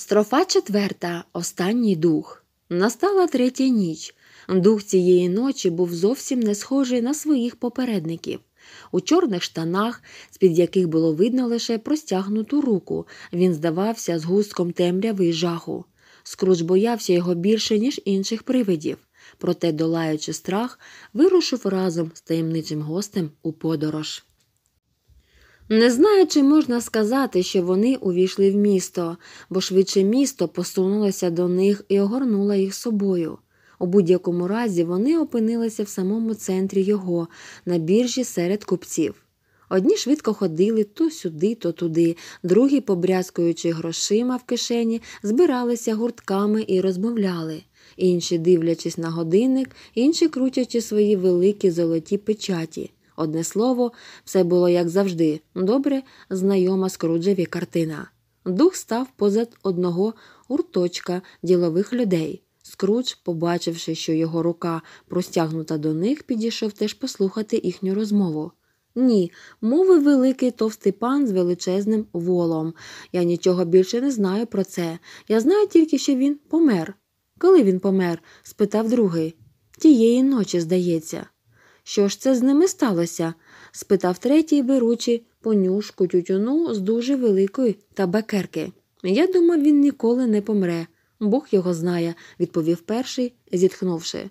Строфа четверта. Останній дух. Настала третя ніч. Дух цієї ночі був зовсім не схожий на своїх попередників. У чорних штанах, з під яких було видно лише простягнуту руку, він здавався згустком темряви й жаху. Скруч боявся його більше, ніж інших привидів, проте, долаючи страх, вирушив разом з таємничим гостем у подорож. Не знаю, чи можна сказати, що вони увійшли в місто, бо швидше місто посунулося до них і огорнуло їх собою. У будь-якому разі вони опинилися в самому центрі його, на біржі серед купців. Одні швидко ходили то сюди, то туди, другі, побрязкуючи грошима в кишені, збиралися гуртками і розмовляли, інші дивлячись на годинник, інші крутячи свої великі золоті печаті. Одне слово, все було як завжди, добре знайома Скруджеві картина. Дух став позад одного урточка ділових людей. Скрудж, побачивши, що його рука простягнута до них, підійшов теж послухати їхню розмову. Ні, мовив великий товстий пан з величезним волом. Я нічого більше не знаю про це. Я знаю тільки, що він помер. Коли він помер? спитав другий. Тієї ночі, здається. Що ж це з ними сталося? спитав третій, беручи понюшку тютюну з дуже великої табакерки. Я думав, він ніколи не помре. Бог його знає, відповів перший, зітхнувши.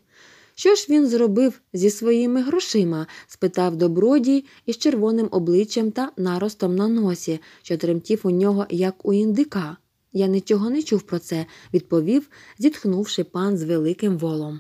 Що ж він зробив зі своїми грошима? спитав добродій із червоним обличчям та наростом на носі, що тремтів у нього, як у індика. Я нічого не чув про це, відповів, зітхнувши пан з великим волом.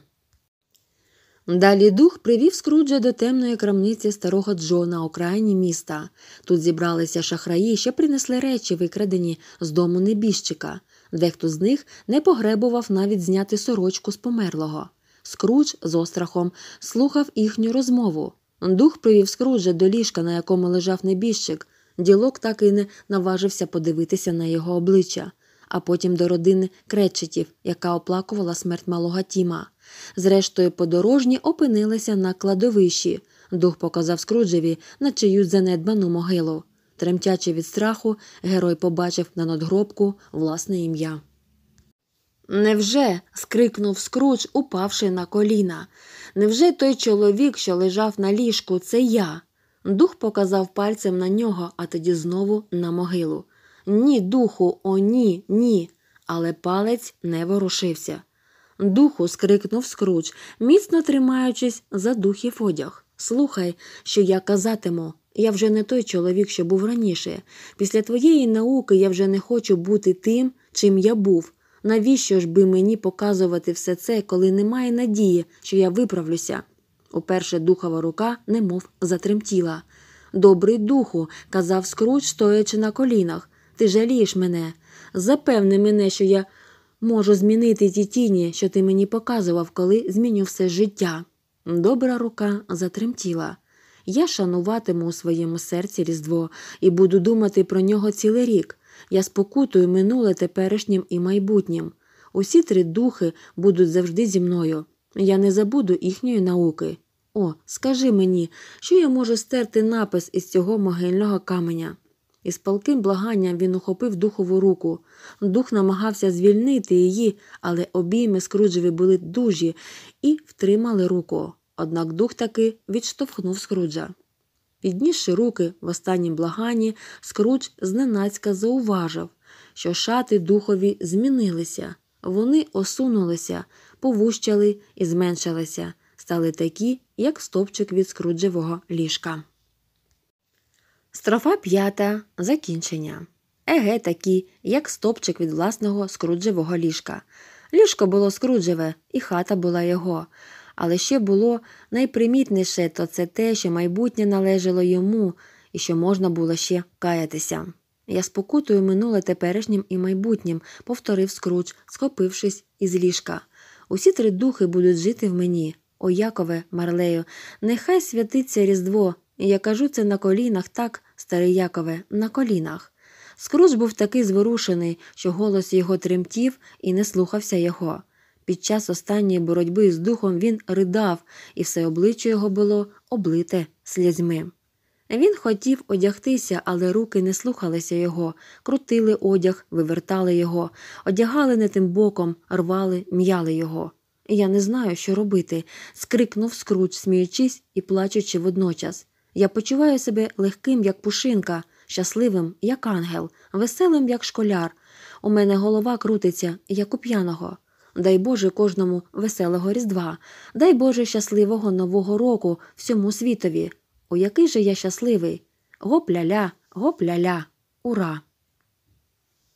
Далі дух привів Скруджа до темної крамниці старого Джона окраїні міста. Тут зібралися шахраї, що принесли речі, викрадені з дому небіжчика. Дехто з них не погребував навіть зняти сорочку з померлого. Скрудж з острахом слухав їхню розмову. Дух привів Скруджа до ліжка, на якому лежав небіжчик. Ділок так і не наважився подивитися на його обличчя а потім до родини кречетів, яка оплакувала смерть малого Тіма. Зрештою, подорожні опинилися на кладовищі. Дух показав Скруджеві на чиюсь занедбану могилу. Тремтячи від страху, герой побачив на надгробку власне ім'я. Невже? скрикнув Скрудж, упавши на коліна. Невже той чоловік, що лежав на ліжку, це я? Дух показав пальцем на нього, а тоді знову на могилу. Ні, духу, о, ні, ні. Але палець не ворушився. Духу, скрикнув скруч, міцно тримаючись за духів одяг. Слухай, що я казатиму. Я вже не той чоловік, що був раніше. Після твоєї науки я вже не хочу бути тим, чим я був. Навіщо ж би мені показувати все це, коли немає надії, що я виправлюся? Уперше духова рука немов затремтіла. Добрий духу, казав скруч, стоячи на колінах. Ти жалієш мене, запевни мене, що я можу змінити ті тіні, що ти мені показував, коли зміню все життя. Добра рука затремтіла. Я шануватиму у своєму серці Різдво і буду думати про нього цілий рік. Я спокутую минуле теперішнім і майбутнім. Усі три духи будуть завжди зі мною. Я не забуду їхньої науки. О, скажи мені, що я можу стерти напис із цього могильного каменя. І з палким благанням він ухопив духову руку. Дух намагався звільнити її, але обійми скруджеві були дужі і втримали руку. Однак дух таки відштовхнув скруджа. Піднісши руки в останнім благанні, скрудж зненацька зауважив, що шати духові змінилися. Вони осунулися, повущали і зменшилися, стали такі, як стопчик від скруджевого ліжка. Строфа п'ята закінчення. Еге такі, як стопчик від власного скруджевого ліжка. Ліжко було скруджеве, і хата була його. Але ще було найпримітніше то це те, що майбутнє належало йому і що можна було ще каятися. Я спокутую минуле теперішнім і майбутнім, повторив скруч, схопившись із ліжка. Усі три духи будуть жити в мені, о Якове, Марлею, нехай святиться Різдво, і я кажу це на колінах так, старий Якове, на колінах. Скруч був такий зворушений, що голос його тремтів і не слухався його. Під час останньої боротьби з духом він ридав, і все обличчя його було облите слізьми. Він хотів одягтися, але руки не слухалися його, крутили одяг, вивертали його, одягали не тим боком, рвали, м'яли його. Я не знаю, що робити, скрикнув скруч, сміючись і плачучи водночас. Я почуваю себе легким, як пушинка, щасливим, як ангел, веселим, як школяр. У мене голова крутиться, як у п'яного. Дай Боже кожному веселого Різдва, дай Боже щасливого Нового року всьому світові. У який же я щасливий? Гоп-ля-ля, гоп-ля-ля, ура!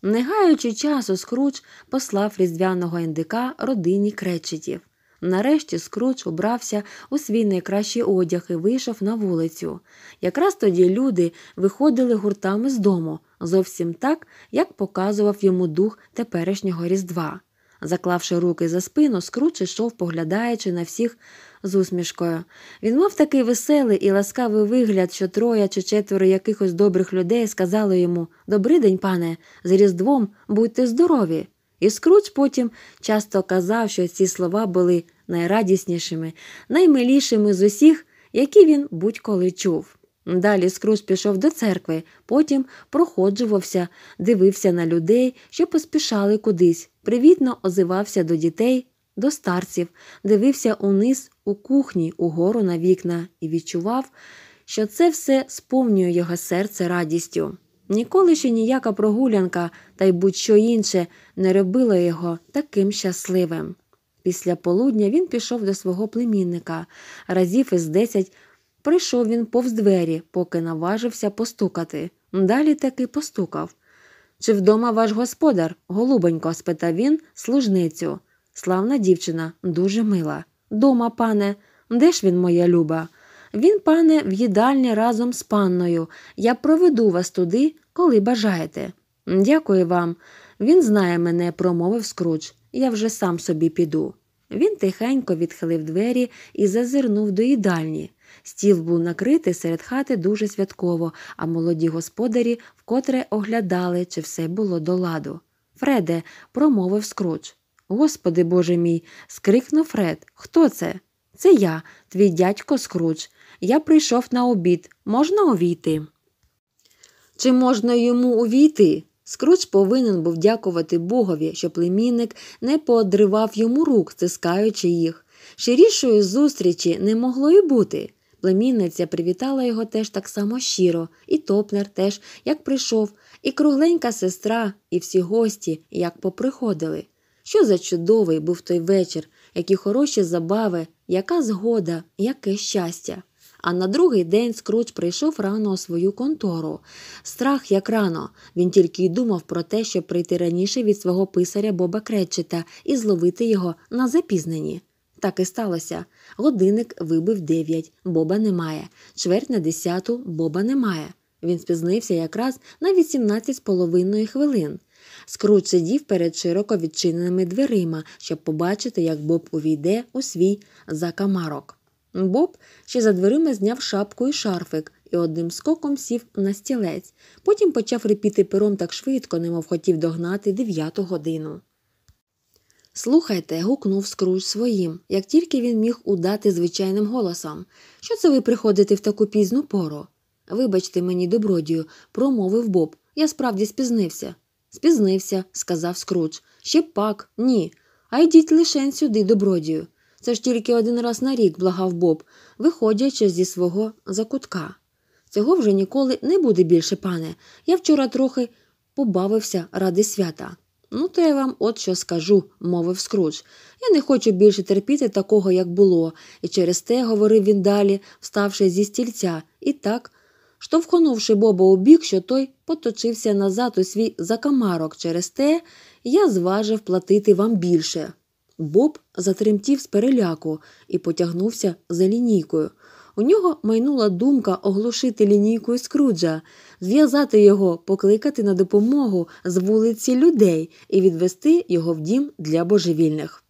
Не гаючи часу, скруч послав різдвяного індика родині кречетів. Нарешті скруч убрався у свій найкращий одяг і вийшов на вулицю. Якраз тоді люди виходили гуртами з дому, зовсім так, як показував йому дух теперішнього Різдва. Заклавши руки за спину, скруч ішов, поглядаючи на всіх з усмішкою. Він мав такий веселий і ласкавий вигляд, що троє чи четверо якихось добрих людей сказали йому «Добрий день, пане, з Різдвом будьте здорові. І Скруч потім часто казав, що ці слова були найрадіснішими, наймилішими з усіх, які він будь-коли чув. Далі Скруз пішов до церкви, потім проходжувався, дивився на людей, що поспішали кудись, привітно озивався до дітей, до старців, дивився униз у кухні, угору на вікна і відчував, що це все сповнює його серце радістю. Ніколи ще ніяка прогулянка та й будь-що інше не робила його таким щасливим. Після полудня він пішов до свого племінника. Разів із десять прийшов він повз двері, поки наважився постукати. Далі таки постукав. Чи вдома ваш господар? голубенько? спитав він служницю. Славна дівчина, дуже мила. Дома, пане, де ж він, моя люба? Він, пане, в їдальні разом з панною. Я проведу вас туди, коли бажаєте. Дякую вам. Він знає мене, промовив скруч я вже сам собі піду. Він тихенько відхилив двері і зазирнув до їдальні. Стіл був накритий серед хати дуже святково, а молоді господарі вкотре оглядали, чи все було до ладу. Фреде, промовив скруч. Господи боже мій, скрикнув Фред. Хто це? Це я, твій дядько Скруч. Я прийшов на обід. Можна увійти? Чи можна йому увійти? Скруч повинен був дякувати Богові, що племінник не подривав йому рук, стискаючи їх. Ширішої зустрічі не могло й бути. Племінниця привітала його теж так само щиро, і топнер теж, як прийшов, і кругленька сестра, і всі гості, як поприходили. Що за чудовий був той вечір, які хороші забави, яка згода, яке щастя. А на другий день Скруч прийшов рано у свою контору. Страх, як рано, він тільки й думав про те, щоб прийти раніше від свого писаря Боба Кречета і зловити його на запізненні. Так і сталося. Годинник вибив дев'ять, боба немає, чверть на десяту боба немає. Він спізнився якраз на вісімнадцять з половиною хвилин. Скруч сидів перед широко відчиненими дверима, щоб побачити, як Боб увійде у свій закамарок. Боб ще за дверима зняв шапку і шарфик і одним скоком сів на стілець. Потім почав репіти пером так швидко, немов хотів догнати дев'яту годину. Слухайте, гукнув Скрудж своїм, як тільки він міг удати звичайним голосом. Що це ви приходите в таку пізну пору? Вибачте мені, добродію, промовив Боб. Я справді спізнився. Спізнився, сказав Скрудж. Ще пак, ні. А йдіть лишень сюди, добродію. Це ж тільки один раз на рік благав Боб, виходячи зі свого закутка. Цього вже ніколи не буде більше, пане. Я вчора трохи побавився ради свята. Ну, то я вам от що скажу, мовив Скрудж. Я не хочу більше терпіти такого, як було, і через те говорив він далі, вставши зі стільця, і так, штовхнувши Боба у бік, що той поточився назад у свій закамарок, через те я зважив платити вам більше. Боб затремтів з переляку і потягнувся за лінійкою. У нього майнула думка оглушити лінійкою Скруджа, зв'язати його, покликати на допомогу з вулиці людей і відвести його в дім для божевільних.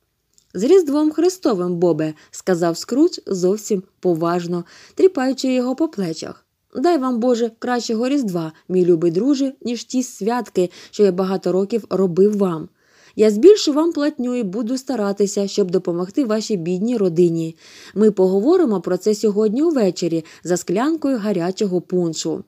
З Різдвом Христовим, Бобе, сказав Скрудж зовсім поважно, тріпаючи його по плечах. Дай вам, Боже, кращого Різдва, мій любий друже, ніж ті святки, що я багато років робив вам. Я збільшу вам платню і буду старатися, щоб допомогти вашій бідній родині. Ми поговоримо про це сьогодні увечері за склянкою гарячого пуншу.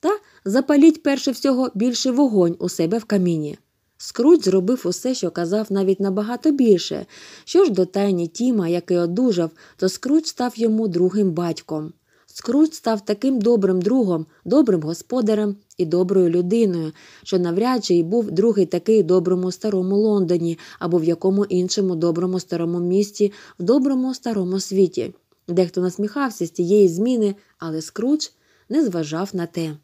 Та запаліть перше всього більше вогонь у себе в каміні. Скруч зробив усе, що казав навіть набагато більше. Що ж до тайні Тіма, який одужав, то скруч став йому другим батьком. Скрудж став таким добрим другом, добрим господарем і доброю людиною, що навряд чи й був другий такий доброму старому Лондоні або в якому іншому доброму старому місті, в доброму старому світі. Дехто насміхався з тієї зміни, але Скрудж не зважав на те.